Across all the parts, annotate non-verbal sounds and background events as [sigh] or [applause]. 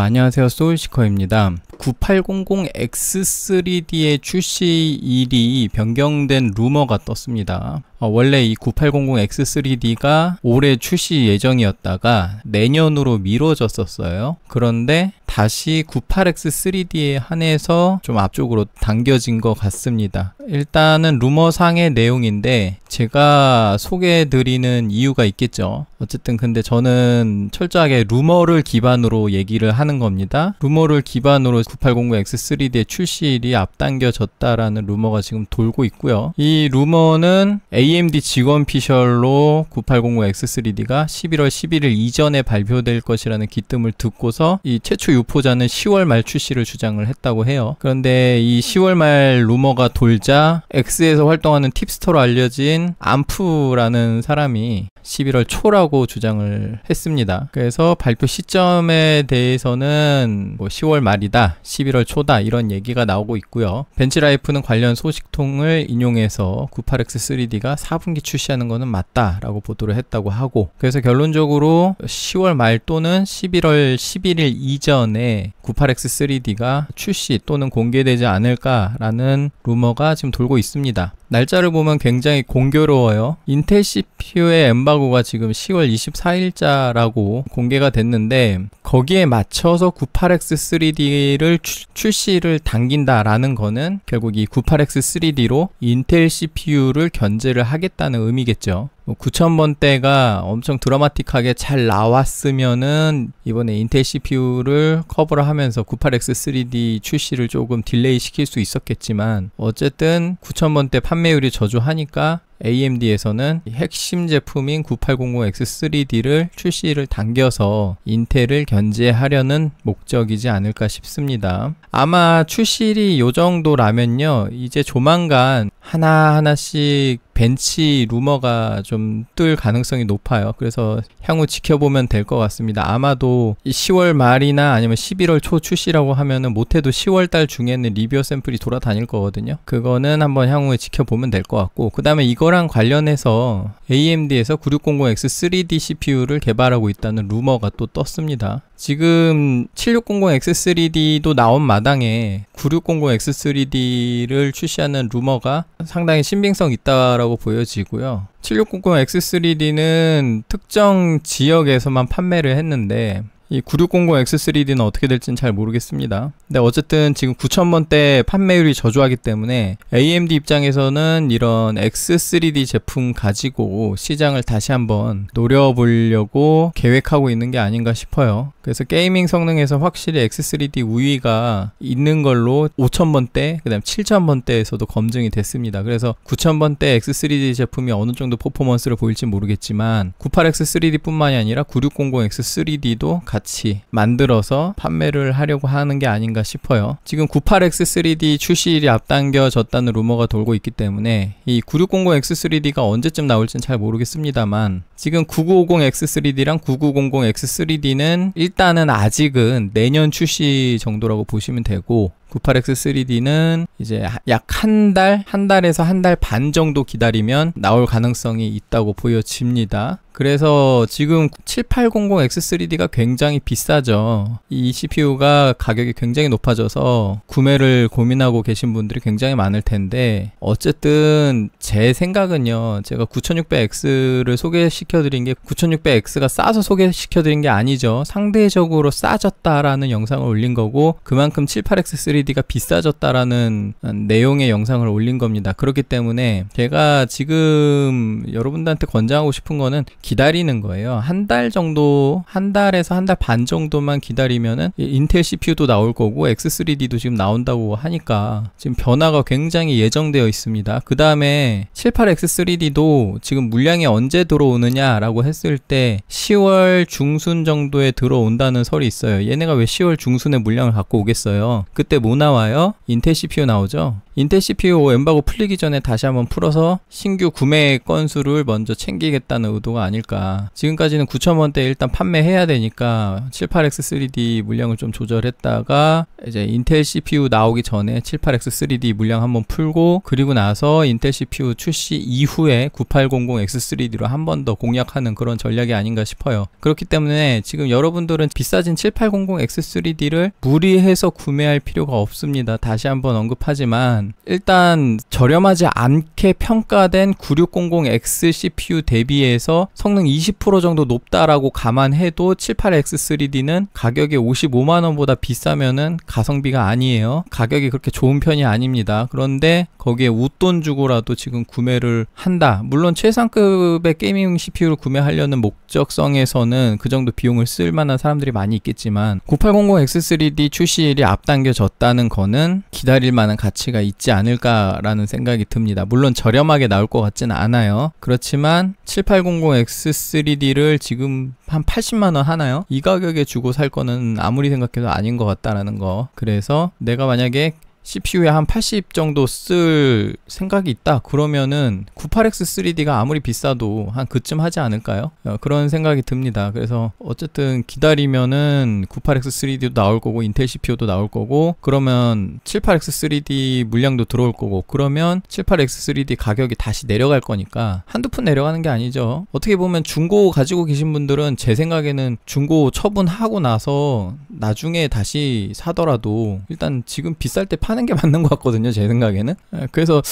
안녕하세요 소울시커입니다 9800X3D의 출시일이 변경된 루머가 떴습니다 어, 원래 이 9800X3D가 올해 출시 예정이었다가 내년으로 미뤄졌었어요. 그런데 다시 98X3D에 한해서 좀 앞쪽으로 당겨진 것 같습니다. 일단은 루머상의 내용인데 제가 소개해드리는 이유가 있겠죠. 어쨌든 근데 저는 철저하게 루머를 기반으로 얘기를 하는 겁니다. 루머를 기반으로 9 8 0 0 x 3 d 의 출시일이 앞당겨졌다라는 루머가 지금 돌고 있고요. 이 루머는 A AMD 직원 피셜로 9800X3D가 11월 11일 이전에 발표될 것이라는 기뜸을 듣고서 이 최초 유포자는 10월 말 출시를 주장을 했다고 해요. 그런데 이 10월 말 루머가 돌자 X에서 활동하는 팁스터로 알려진 암프라는 사람이 11월 초라고 주장을 했습니다. 그래서 발표 시점에 대해서는 뭐 10월 말이다, 11월 초다 이런 얘기가 나오고 있고요. 벤치라이프는 관련 소식통을 인용해서 98X3D가 4분기 출시하는 거는 맞다라고 보도를 했다고 하고 그래서 결론적으로 10월 말 또는 11월 11일 이전에 98X3D가 출시 또는 공개되지 않을까라는 루머가 지금 돌고 있습니다. 날짜를 보면 굉장히 공교로워요. 인텔 CPU의 엠바고가 지금 10월 24일자라고 공개가 됐는데 거기에 맞춰서 98X 3D를 추, 출시를 당긴다라는 거는 결국 이 98X 3D로 인텔 CPU를 견제를 하겠다는 의미겠죠. 9000번대가 뭐 엄청 드라마틱하게 잘 나왔으면은 이번에 인텔 CPU를 커버를 하면서 98X 3D 출시를 조금 딜레이 시킬 수 있었겠지만 어쨌든 9000번대 판매율이 저조하니까 AMD에서는 핵심 제품인 9800X3D를 출시를 당겨서 인텔을 견제하려는 목적이지 않을까 싶습니다. 아마 출시일이 요 정도라면요. 이제 조만간 하나하나씩 벤치 루머가 좀 뜰 가능성이 높아요. 그래서 향후 지켜보면 될 것 같습니다. 아마도 10월 말이나 아니면 11월 초 출시라고 하면은 못해도 10월 달 중에는 리뷰어 샘플이 돌아다닐 거거든요. 그거는 한번 향후에 지켜보면 될 것 같고 그 다음에 이거랑 관련해서 AMD에서 9600X 3D CPU를 개발하고 있다는 루머가 또 떴습니다. 지금 7600X3D도 나온 마당에 9600X3D를 출시하는 루머가 상당히 신빙성 있다라고 보여지고요. 7600X3D는 특정 지역에서만 판매를 했는데 이 9600X3D는 어떻게 될지는 잘 모르겠습니다. 근데 어쨌든 지금 9,000번대 판매율이 저조하기 때문에 AMD 입장에서는 이런 X3D 제품 가지고 시장을 다시 한번 노려보려고 계획하고 있는 게 아닌가 싶어요. 그래서 게이밍 성능에서 확실히 X3D 우위가 있는 걸로 5,000번대, 그 다음 7,000번대에서도 검증이 됐습니다. 그래서 9,000번대 X3D 제품이 어느 정도 퍼포먼스를 보일지 모르겠지만 98X3D뿐만이 아니라 9600X3D도 같이 만들어서 판매를 하려고 하는 게 아닌가 싶어요. 지금 98X3D 출시일이 앞당겨졌다는 루머가 돌고 있기 때문에 이 9600X3D가 언제쯤 나올지는 잘 모르겠습니다만 지금 9950X3D랑 9900X3D는 일단은 아직은 내년 출시 정도라고 보시면 되고 9 8 x 3 d 는 이제 약 한 달, 한 달에서 한 달 반 정도 기다리면 나올 가능성이 있다고 보여집니다. 그래서 지금 7800X3D가 굉장히 비싸죠. 이 CPU가 가격이 굉장히 높아져서 구매를 고민하고 계신 분들이 굉장히 많을 텐데 어쨌든 제 생각은요. 제가 9600X를 소개시켜 드린 게 9600X가 싸서 소개시켜 드린 게 아니죠. 상대적으로 싸졌다라는 영상을 올린 거고 그만큼 78X3 d l e d 가 비싸졌다라는 내용의 영상을 올린 겁니다. 그렇기 때문에 제가 지금 여러분들한테 권장하고 싶은 거는 기다리는 거예요. 한 달 정도, 한 달에서 한 달 반 정도만 기다리면은 인텔 CPU도 나올 거고 X3D도 지금 나온다고 하니까 지금 변화가 굉장히 예정되어 있습니다. 그 다음에 78X3D도 지금 물량이 언제 들어오느냐라고 했을 때 10월 중순 정도에 들어온다는 설이 있어요. 얘네가 왜 10월 중순에 물량을 갖고 오겠어요? 그때 뭐뭐 나와요? 인텔 CPU 나오죠? 인텔 CPU 엠바고 풀리기 전에 다시 한번 풀어서 신규 구매 건수를 먼저 챙기겠다는 의도가 아닐까 지금까지는 9,000원대 일단 판매해야 되니까 78X3D 물량을 좀 조절했다가 이제 인텔 CPU 나오기 전에 78X3D 물량 한번 풀고 그리고 나서 인텔 CPU 출시 이후에 9800X3D로 한 번 더 공략하는 그런 전략이 아닌가 싶어요 그렇기 때문에 지금 여러분들은 비싸진 7800X3D를 무리해서 구매할 필요가 없습니다. 다시 한번 언급하지만 일단 저렴하지 않게 평가된 9600X CPU 대비해서 성능 20% 정도 높다라고 감안해도 78X3D는 가격이 55만 원보다 비싸면은 가성비가 아니에요. 가격이 그렇게 좋은 편이 아닙니다. 그런데 거기에 웃돈 주고라도 지금 구매를 한다. 물론 최상급의 게이밍 CPU를 구매하려는 목적성에서는 그 정도 비용을 쓸 만한 사람들이 많이 있겠지만 9800X3D 출시일이 앞당겨졌다. 나온는 거는 기다릴 만한 가치가 있지 않을까라는 생각이 듭니다. 물론 저렴하게 나올 것 같지는 않아요. 그렇지만 7800X3D를 지금 한 80만 원 하나요? 이 가격에 주고 살 거는 아무리 생각해도 아닌 것 같다라는 거. 그래서 내가 만약에 CPU에 한 80 정도 쓸 생각이 있다 그러면은 98X 3D가 아무리 비싸도 한 그쯤 하지 않을까요? 어, 그런 생각이 듭니다. 그래서 어쨌든 기다리면은 98X 3D도 나올 거고 인텔 CPU도 나올 거고 그러면 78X 3D 물량도 들어올 거고 그러면 78X 3D 가격이 다시 내려갈 거니까 한두 푼 내려가는 게 아니죠. 어떻게 보면 중고 가지고 계신 분들은 제 생각에는 중고 처분하고 나서 나중에 다시 사더라도 일단 지금 비쌀 때파 하는 게 맞는 것 같거든요. 제 생각에는. 예, 그래서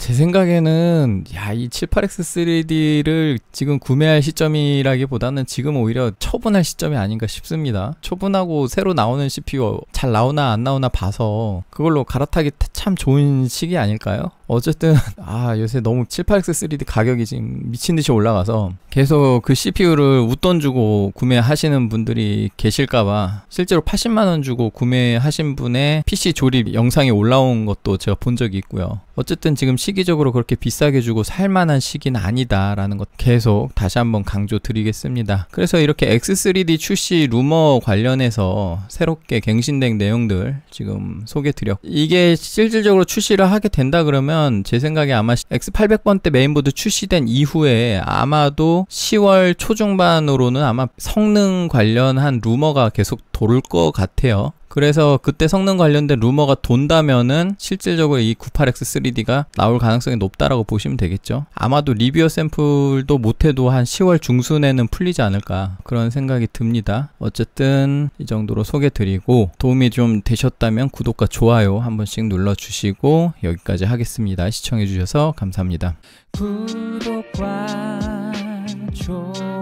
제 생각에는 야이 78X 3D를 지금 구매할 시점이라기보다는 지금 오히려 처분할 시점이 아닌가 싶습니다. 처분하고 새로 나오는 CPU 잘 나오나 안 나오나 봐서 그걸로 갈아타기 참 좋은 시기 아닐까요? 어쨌든 [laughs] 아 요새 너무 78X 3D 가격이 지금 미친 듯이 올라가서 계속 그 CPU를 웃돈 주고 구매하시는 분들이 계실까봐 실제로 80만 원 주고 구매하신 분의 PC 조립 영상이 올라온 것도 제가 본 적이 있고요. 어쨌든 지금 시기적으로 그렇게 비싸게 주고 살만한 시기는 아니다라는 것 계속 다시 한번 강조드리겠습니다. 그래서 이렇게 X3D 출시 루머 관련해서 새롭게 갱신된 내용들 지금 소개드려. 이게 실질적으로 출시를 하게 된다 그러면 제 생각에 아마 X800번 때 메인보드 출시된 이후에 아마도 10월 초중반으로는 아마 성능 관련한 루머가 계속 돌 것 같아요. 그래서 그때 성능 관련된 루머가 돈다면은 실질적으로 이 98X 3D가 나올 가능성이 높다라고 보시면 되겠죠. 아마도 리뷰어 샘플도 못해도 한 10월 중순에는 풀리지 않을까 그런 생각이 듭니다. 어쨌든 이 정도로 소개드리고 도움이 좀 되셨다면 구독과 좋아요 한 번씩 눌러주시고 여기까지 하겠습니다. 시청해주셔서 감사합니다. 구독과 좋아요